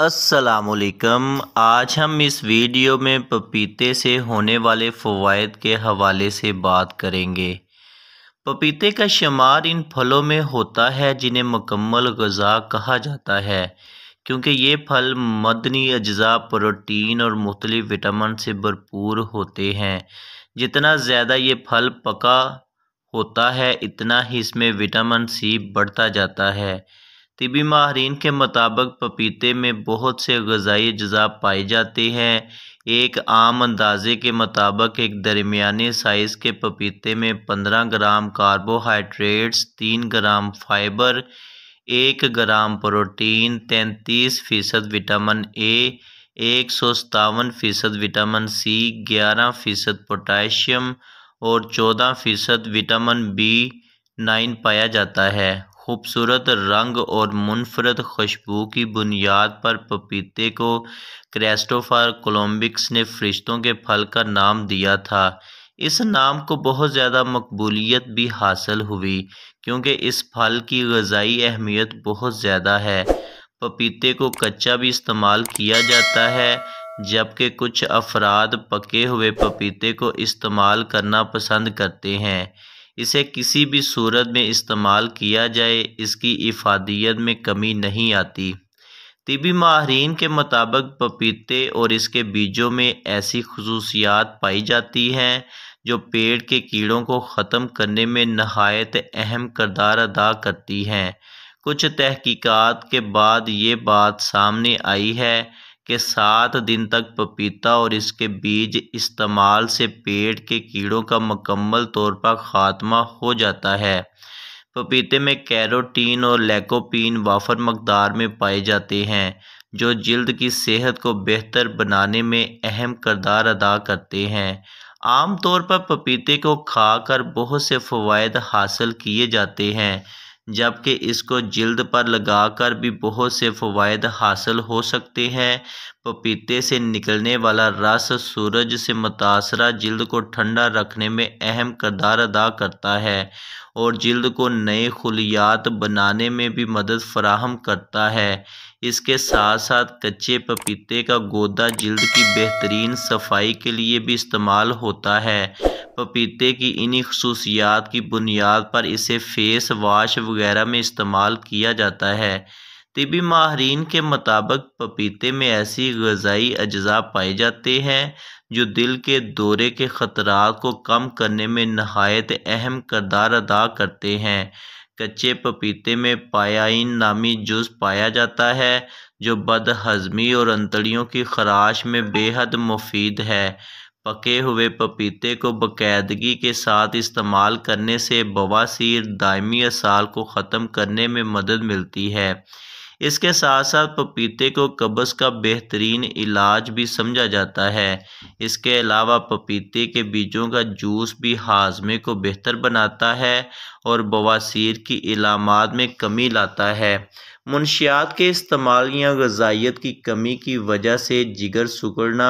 असलकम आज हम इस वीडियो में पपीते से होने वाले फ़वाद के हवाले से बात करेंगे पपीते का शुमार इन फलों में होता है जिन्हें मुकम्मल गज़ा कहा जाता है क्योंकि ये फल मदनी अज्जा प्रोटीन और मुख्तलि विटामिन से भरपूर होते हैं जितना ज़्यादा ये फल पका होता है इतना ही इसमें विटामिन सी बढ़ता जाता है तिबी माहरीन के मुताबिक पपीते में बहुत से गजाई अज्जा पाए जाते हैं एक आम अंदाज़े के मुताबिक एक दरमियाने साइज़ के पपीते में पंद्रह ग्राम कार्बोहाइड्रेट्स तीन ग्राम फाइबर एक ग्राम प्रोटीन तैंतीस फ़ीसद विटामिन ए एक सौ सतावन फ़ीसद विटामिन सी ग्यारह फ़ीसद पोटाशियम और चौदह फ़ीसद विटामिन बी नाइन पाया जाता है खूबसूरत रंग और मुनफरद खुशबू की बुनियाद पर पपीते को क्रेस्टोफर कोलम्बिक्स ने फरिश्तों के फल का नाम दिया था इस नाम को बहुत ज़्यादा मकबूलियत भी हासिल हुई क्योंकि इस फल की गज़ाई अहमियत बहुत ज़्यादा है पपीते को कच्चा भी इस्तेमाल किया जाता है जबकि कुछ अफराद पके हुए पपीते को इस्तेमाल करना पसंद करते हैं इसे किसी भी सूरत में इस्तेमाल किया जाए इसकी इफादियत में कमी नहीं आती तिबी माहरीन के मुताबिक पपीते और इसके बीजों में ऐसी खसूसियात पाई जाती हैं जो पेड़ के कीड़ों को ख़त्म करने में नहायत अहम करदार अदा करती हैं कुछ तहकीकात के बाद ये बात सामने आई है के सात दिन तक पपीता और इसके बीज इस्तेमाल से पेट के कीड़ों का मकम्मल तौर पर ख़ात्मा हो जाता है पपीते में कैरोटीन और लेकोपीन वाफर मकदार में पाए जाते हैं जो जल्द की सेहत को बेहतर बनाने में अहम करदार अदा करते हैं आमतौर पर पपीते को खाकर बहुत से फ़वाद हासिल किए जाते हैं जबकि इसको जल्द पर लगाकर भी बहुत से फ़वाद हासिल हो सकते हैं पपीते से निकलने वाला रस सूरज से मुतासर जल्द को ठंडा रखने में अहम करदार अदा करता है और जल्द को नए खलियात बनाने में भी मदद फराहम करता है इसके साथ साथ कच्चे पपीते का गोदा जल्द की बेहतरीन सफाई के लिए भी इस्तेमाल होता है पपीते की इन्हीं खसूसियात की बुनियाद पर इसे फेस वाश वगैरह में इस्तेमाल किया जाता है तिबी माहरीन के मुताबिक पपीते में ऐसी गज़ाई अज्जा पाए जाते हैं जो दिल के दौरे के ख़तरात को कम करने में नहायत अहम करदार अदा करते हैं कच्चे पपीते में पायाइन नामी जुज पाया जाता है जो बदहज़मी और अंतड़ियों की खराश में बेहद मुफीद है पके हुए पपीते को बाकायदगी के साथ इस्तेमाल करने से बवासीर दायमी असाल को ख़त्म करने में मदद मिलती है इसके साथ साथ पपीते को कब्ज़ का बेहतरीन इलाज भी समझा जाता है इसके अलावा पपीते के बीजों का जूस भी हाजमे को बेहतर बनाता है और बवासीर की इलामत में कमी लाता है मुंशियात के इस्तेमाल या गजाइत की कमी की वजह से जिगर सुगड़ना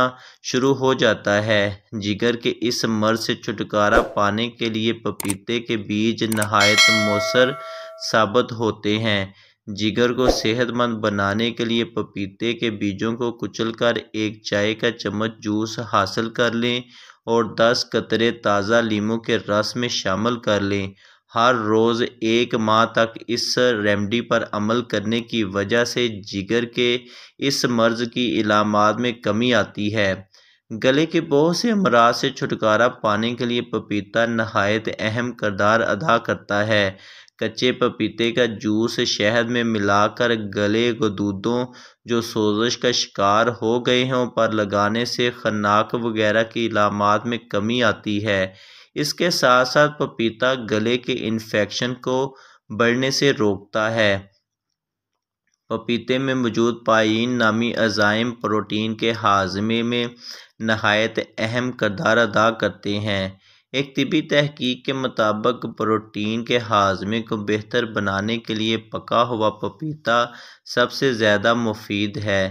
शुरू हो जाता है जिगर के इस मर से छुटकारा पाने के लिए पपीते के बीज नहायत मौसर साबित होते हैं जिगर को सेहतमंद बनाने के लिए पपीते के बीजों को कुचलकर एक चाय का चम्मच जूस हासिल कर लें और 10 कतरे ताज़ा लीमू के रस में शामिल कर लें हर रोज़ एक माह तक इस रेमडी पर अमल करने की वजह से जिगर के इस मर्ज़ की इलामत में कमी आती है गले के बहुत से अमराज से छुटकारा पाने के लिए पपीता नहायत अहम करदार अदा करता है कच्चे पपीते का जूस शहद में मिलाकर गले गदूदों जो सोजश का शिकार हो गए हों पर लगाने से खनाक वगैरह की इलामात में कमी आती है इसके साथ साथ पपीता गले के इन्फेक्शन को बढ़ने से रोकता है पपीते में मौजूद पाइन नामी अजाइम प्रोटीन के हाजमे में नहायत अहम करदार अदा करते हैं एक तबी तहकीक के मुताबिक प्रोटीन के हाजमे को बेहतर बनाने के लिए पका हुआ पपीता सबसे ज़्यादा मुफीद है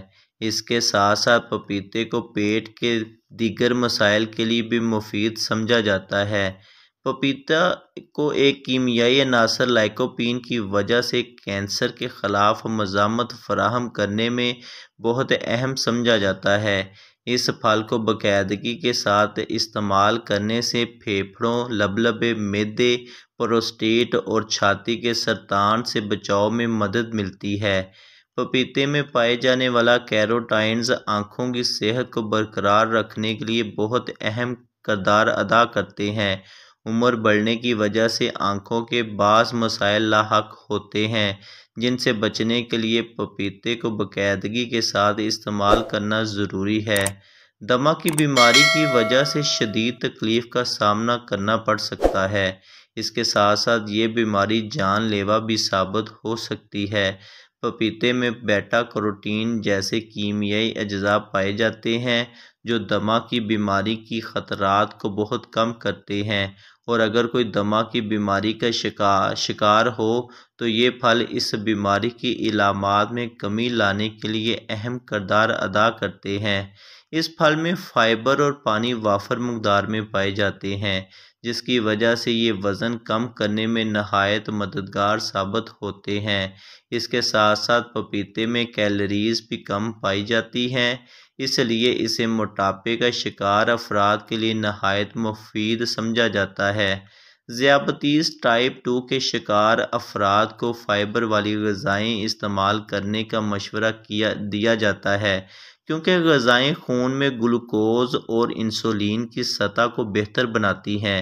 इसके साथ साथ पपीते को पेट के दीगर मसाइल के लिए भी मुफीद समझा जाता है पपीता को एक कीमियाई अनासर लाइकोपिन की वजह से कैंसर के ख़िलाफ़ मजामत फराहम करने में बहुत अहम समझा जाता है इस फल को बाकायदगी के साथ इस्तेमाल करने से फेफड़ों लबलबे मैदे प्रोस्टेट और छाती के सरतान से बचाव में मदद मिलती है पपीते में पाए जाने वाला कैरोटाइन्स आँखों की सेहत को बरकरार रखने के लिए बहुत अहम करदार अदा करते हैं उम्र बढ़ने की वजह से आँखों के बास मसाइल लाक होते हैं जिनसे बचने के लिए पपीते को बाकायदगी के साथ इस्तेमाल करना ज़रूरी है दमा की बीमारी की वजह से शदीद तकलीफ़ का सामना करना पड़ सकता है इसके साथ साथ ये बीमारी जानलेवा भी साबित हो सकती है पपीते में बेटा करोटीन जैसे कीमियाई अज्जा पाए जाते हैं जो दमा की बीमारी की ख़तरात को बहुत कम करते हैं और अगर कोई दमा की बीमारी का शिकार शिकार हो तो ये फल इस बीमारी की इलामत में कमी लाने के लिए अहम करदार अदा करते हैं इस फल में फाइबर और पानी वाफर मकदार में पाए जाते हैं जिसकी वजह से ये वज़न कम करने में नहायत मददगार साबित होते हैं इसके साथ साथ पपीते में कैलोरीज़ भी कम पाई जाती हैं इसलिए इसे मोटापे का शिकार अफराद के लिए नहायत मुफीद समझा जाता है ज्यापतीस टाइप टू के शिकार अफराद को फ़ाइबर वाली गज़ाएँ इस्तेमाल करने का मशवरा किया दिया जाता है क्योंकि गज़ाएँ खून में ग्लूकोज और इंसुलिन की सतह को बेहतर बनाती हैं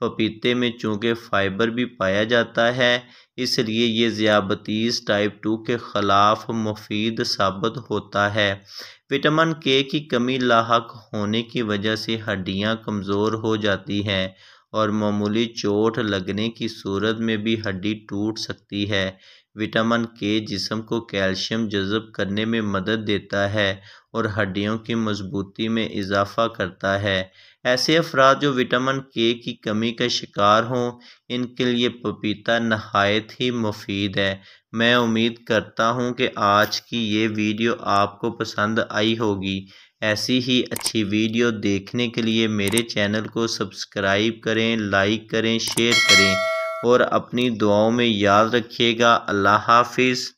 पपीते में चूँकि फ़ाइबर भी पाया जाता है इसलिए ये ज़्याबतीस टाइप टू के ख़िलाफ़ मुफीद साबित होता है विटामिन के की कमी लाक होने की वजह से हड्डियाँ कमज़ोर हो जाती हैं और मामूली चोट लगने की सूरत में भी हड्डी टूट सकती है विटामिन के जिसम को कैल्शियम जज़ब करने में मदद देता है और हड्डियों की मजबूती में इजाफ़ा करता है ऐसे अफराद जो विटामिन के की कमी का शिकार हों इनके लिए पपीता नहायत ही मुफीद है मैं उम्मीद करता हूँ कि आज की ये वीडियो आपको पसंद आई होगी ऐसी ही अच्छी वीडियो देखने के लिए मेरे चैनल को सब्सक्राइब करें लाइक करें शेयर करें और अपनी दुआओं में याद रखिएगा अल्लाह हाफिज़